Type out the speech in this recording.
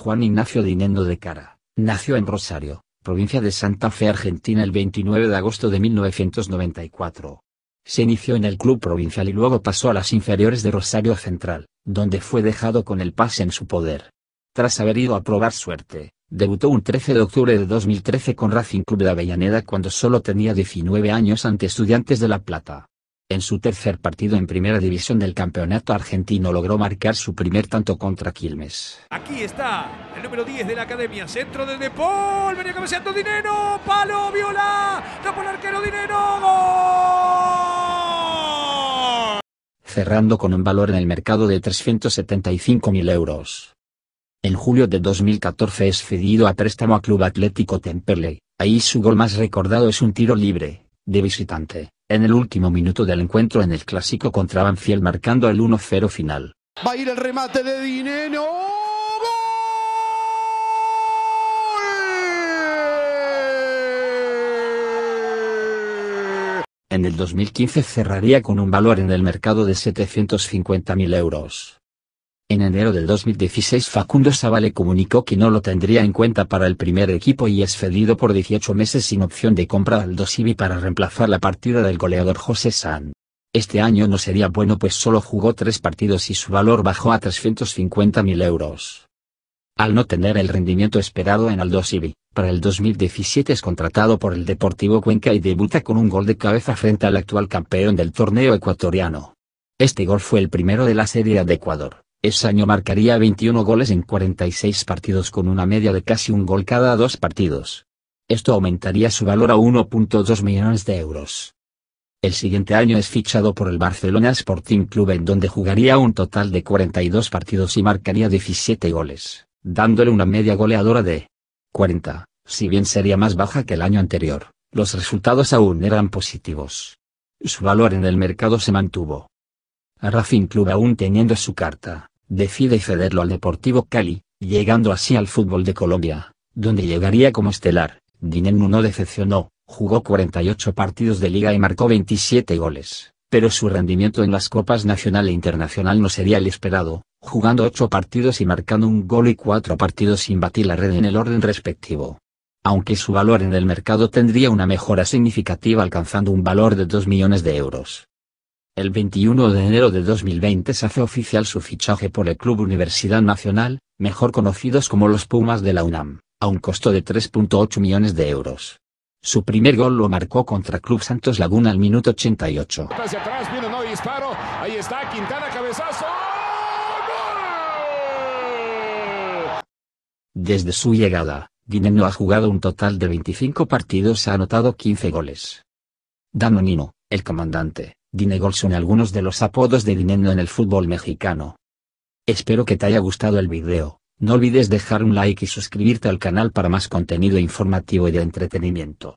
Juan Ignacio Dinendo de Cara, nació en Rosario, provincia de Santa Fe, Argentina el 29 de agosto de 1994. Se inició en el club provincial y luego pasó a las inferiores de Rosario Central, donde fue dejado con el pase en su poder. Tras haber ido a probar suerte, debutó un 13 de octubre de 2013 con Racing Club de Avellaneda cuando solo tenía 19 años ante Estudiantes de La Plata. En su tercer partido en Primera División del Campeonato Argentino logró marcar su primer tanto contra Quilmes. Aquí está el número 10 de la academia, centro venía Dinero, palo, viola, el arquero Cerrando con un valor en el mercado de 375.000 euros. En julio de 2014 es cedido a préstamo a Club Atlético Temperley, ahí su gol más recordado es un tiro libre, de visitante en el último minuto del encuentro en el clásico contra Banfield marcando el 1-0 final. Va a ir el remate de Dineno. En el 2015 cerraría con un valor en el mercado de 750.000 euros. En enero del 2016 Facundo le comunicó que no lo tendría en cuenta para el primer equipo y es cedido por 18 meses sin opción de compra al Dosivi para reemplazar la partida del goleador José San. Este año no sería bueno pues solo jugó tres partidos y su valor bajó a 350.000 euros. Al no tener el rendimiento esperado en Sibi, para el 2017 es contratado por el Deportivo Cuenca y debuta con un gol de cabeza frente al actual campeón del torneo ecuatoriano. Este gol fue el primero de la Serie de Ecuador. Ese año marcaría 21 goles en 46 partidos con una media de casi un gol cada dos partidos. Esto aumentaría su valor a 1.2 millones de euros. El siguiente año es fichado por el Barcelona Sporting Club en donde jugaría un total de 42 partidos y marcaría 17 goles, dándole una media goleadora de 40, si bien sería más baja que el año anterior, los resultados aún eran positivos. Su valor en el mercado se mantuvo. Rafin Club aún teniendo su carta, decide cederlo al Deportivo Cali, llegando así al fútbol de Colombia, donde llegaría como estelar. Dinenu no decepcionó, jugó 48 partidos de liga y marcó 27 goles, pero su rendimiento en las copas nacional e internacional no sería el esperado, jugando 8 partidos y marcando un gol y 4 partidos sin batir la red en el orden respectivo. Aunque su valor en el mercado tendría una mejora significativa alcanzando un valor de 2 millones de euros, el 21 de enero de 2020 se hace oficial su fichaje por el Club Universidad Nacional, mejor conocidos como los Pumas de la UNAM, a un costo de 3.8 millones de euros. Su primer gol lo marcó contra Club Santos Laguna al minuto 88. Desde su llegada, Dineno ha jugado un total de 25 partidos y ha anotado 15 goles. Danonino, el comandante, Dinegol son algunos de los apodos de dinero en el fútbol mexicano. Espero que te haya gustado el video, no olvides dejar un like y suscribirte al canal para más contenido informativo y de entretenimiento.